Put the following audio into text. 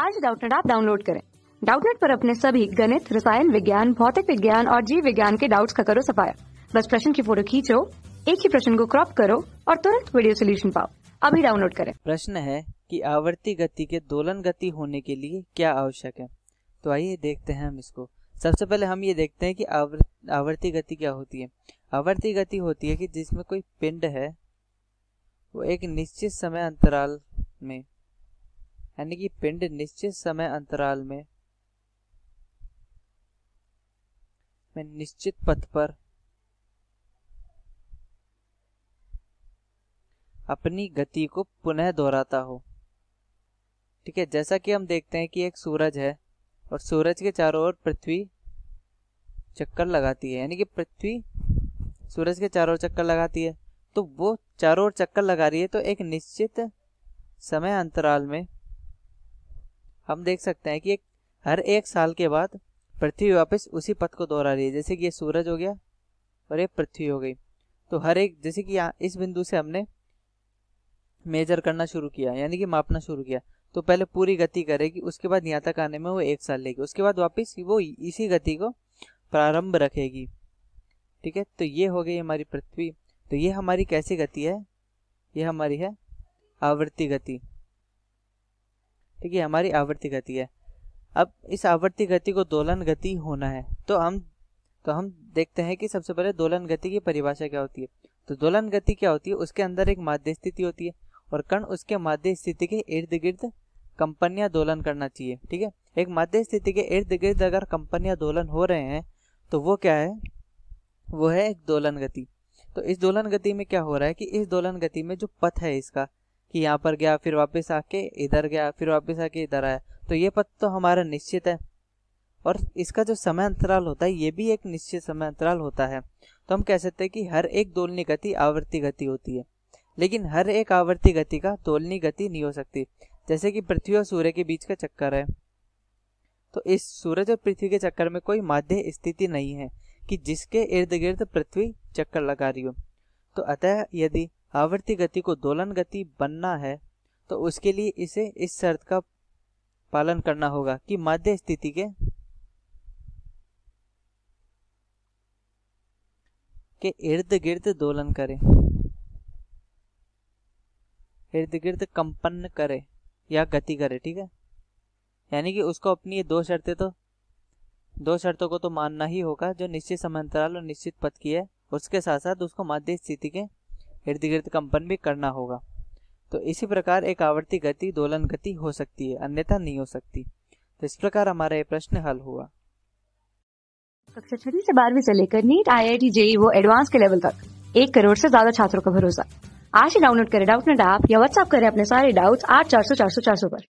आज डाउटनेट आप डाउनलोड करें डाउटनेट पर अपने सभी गणित रसायन विज्ञान भौतिक विज्ञान और जीव विज्ञान के डाउट्स का करो सफाया बस प्रश्न की फोटो खींचो एक ही प्रश्न को क्रॉप करो और तुरंत वीडियो सोल्यूशन पाओ अभी डाउनलोड करें प्रश्न है कि आवर्ती गति के दोलन गति होने के लिए क्या आवश्यक है तो आइए देखते हैं हम इसको सबसे पहले हम ये देखते हैं कि आवर, आवर्ती गति क्या होती है आवर्ती गति होती है कि जिसमें कोई पिंड है वो एक निश्चित समय अंतराल में यानी कि पिंड निश्चित समय अंतराल में में निश्चित पथ पर अपनी गति को पुनः दोहराता हो ठीक है जैसा कि हम देखते हैं कि एक सूरज है और सूरज के चारों ओर पृथ्वी चक्कर लगाती है यानी कि पृथ्वी सूरज के चारों ओर चक्कर लगाती है तो वो चारों ओर चक्कर लगा रही है तो एक निश्चित समय अंतराल में हम देख सकते हैं कि एक, हर एक साल के बाद पृथ्वी वापस उसी पथ को दोहरा रही है जैसे कि ये सूरज हो गया और ये पृथ्वी हो गई तो हर एक जैसे कि यहाँ इस बिंदु से हमने मेजर करना शुरू किया यानी कि मापना शुरू किया तो पहले पूरी गति करेगी उसके बाद यहाँ तक आने में वो एक साल लेगी उसके बाद वापस वो इसी गति को प्रारंभ रखेगी ठीक है तो ये हो गई हमारी पृथ्वी तो ये हमारी कैसी गति है ये हमारी है आवृत्ति गति ठीक है हमारी आवर्ती गति है अब इस आवर्ती गति को दोलन गति होना है तो हम तो हम देखते हैं कि सबसे पहले दोलन गति की परिभाषा क्या होती है तो दोलन गति क्या होती है उसके अंदर एक माध्य स्थिति होती है और कण उसके माध्य स्थिति के इर्द गिर्द कंपन या दोलन करना चाहिए ठीक है एक माध्य स्थिति के इर्द गिर्द अगर कंपन या दोलन हो रहे हैं तो वो क्या है वो है एक दोलन गति तो इस दोलन गति में क्या हो रहा है कि इस दोलन गति में जो पथ है इसका कि यहाँ पर गया फिर वापस आके इधर गया फिर वापस आके इधर आया तो ये पथ तो हमारा निश्चित है और इसका जो समय अंतराल होता है ये भी एक निश्चित समय अंतराल होता है तो हम कह सकते हैं कि हर एक दोलनी गति आवर्ती गति होती है लेकिन हर एक आवर्ती गति का दोलनी गति नहीं हो सकती जैसे कि पृथ्वी और सूर्य के बीच का चक्कर है तो इस सूरज और पृथ्वी के चक्कर में कोई माध्य स्थिति नहीं है कि जिसके इर्द गिर्द पृथ्वी चक्कर लगा रही हो तो अतः यदि आवर्ती गति को दोलन गति बनना है तो उसके लिए इसे इस शर्त का पालन करना होगा कि माध्य स्थिति के के इर्द गिर्द दोलन करे इर्द गिर्द कंपन करे या गति करे ठीक है यानी कि उसको अपनी ये दो शर्तें तो दो शर्तों को तो मानना ही होगा जो निश्चित समांतराल और निश्चित पथ की है उसके साथ साथ उसको माध्य स्थिति के इर्द गिर्द कंपन भी करना होगा तो इसी प्रकार एक आवर्ती गति दोलन गति हो सकती है अन्यथा नहीं हो सकती तो इस प्रकार हमारा ये प्रश्न हल हुआ कक्षा छठी से बारहवीं से लेकर NEET I I T JEE वो एडवांस के लेवल तक एक करोड़ से ज्यादा छात्रों का भरोसा आज ही डाउनलोड करें डाउट नेट ऐप या व्हाट्सएप करें अपने सारे डाउट्स आठ चार सौ चार सौ चार सौ पर